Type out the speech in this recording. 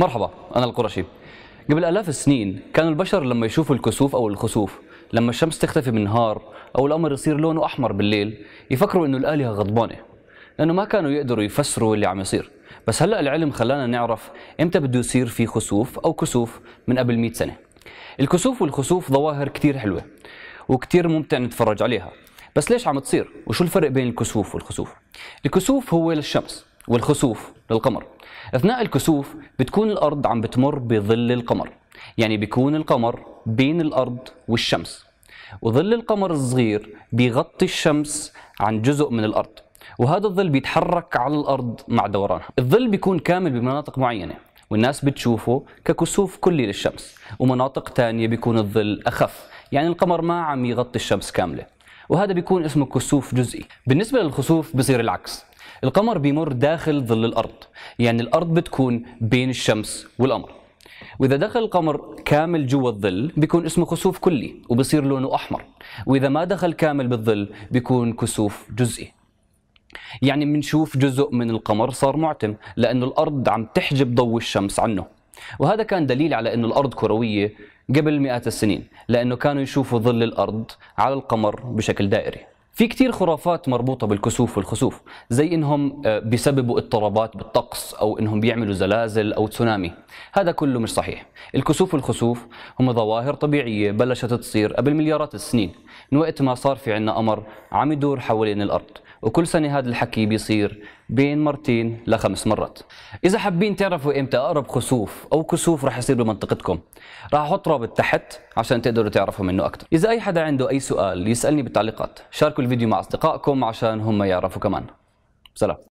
مرحبا أنا القرشي قبل آلاف السنين كانوا البشر لما يشوفوا الكسوف أو الخسوف لما الشمس تختفي بالنهار أو القمر يصير لونه أحمر بالليل يفكروا إنه الآلهة غضبانة لأنه ما كانوا يقدروا يفسروا اللي عم يصير بس هلأ العلم خلانا نعرف إمتى بده يصير في خسوف أو كسوف من قبل 100 سنة الكسوف والخسوف ظواهر كثير حلوة وكثير ممتع نتفرج عليها بس ليش عم تصير وشو الفرق بين الكسوف والخسوف الكسوف هو للشمس والخسوف للقمر أثناء الكسوف بتكون الأرض عم بتمر بظل القمر يعني بيكون القمر بين الأرض والشمس وظل القمر الصغير بيغطي الشمس عن جزء من الأرض وهذا الظل بيتحرك على الأرض مع دورانها الظل بيكون كامل بمناطق معينة والناس بتشوفه ككسوف كلي للشمس ومناطق تانية بيكون الظل أخف يعني القمر ما عم يغطي الشمس كاملة وهذا بيكون اسمه كسوف جزئي بالنسبة للخسوف بصير العكس القمر بيمر داخل ظل الأرض يعني الأرض بتكون بين الشمس والقمر وإذا دخل القمر كامل جوا الظل بيكون اسمه كسوف كلي وبصير لونه أحمر وإذا ما دخل كامل بالظل بيكون كسوف جزئي يعني بنشوف جزء من القمر صار معتم لأنه الأرض عم تحجب ضوء الشمس عنه وهذا كان دليل على أنه الأرض كروية قبل مئات السنين لأنه كانوا يشوفوا ظل الأرض على القمر بشكل دائري في كتير خرافات مربوطة بالكسوف والخسوف زي انهم آه، بيسببوا اضطرابات بالطقس او انهم بيعملوا زلازل او تسونامي هذا كله مش صحيح الكسوف والخسوف هم ظواهر طبيعية بلشت تصير قبل مليارات السنين من وقت ما صار في عنا قمر عم يدور حوالين الارض وكل سنه هذا الحكي بيصير بين مرتين لخمس مرات اذا حابين تعرفوا امتى اقرب خسوف او كسوف رح يصير بمنطقتكم رح احط رابط تحت عشان تقدروا تعرفوا منه اكثر اذا اي حدا عنده اي سؤال يسالني بالتعليقات شاركوا الفيديو مع اصدقائكم عشان هم يعرفوا كمان سلام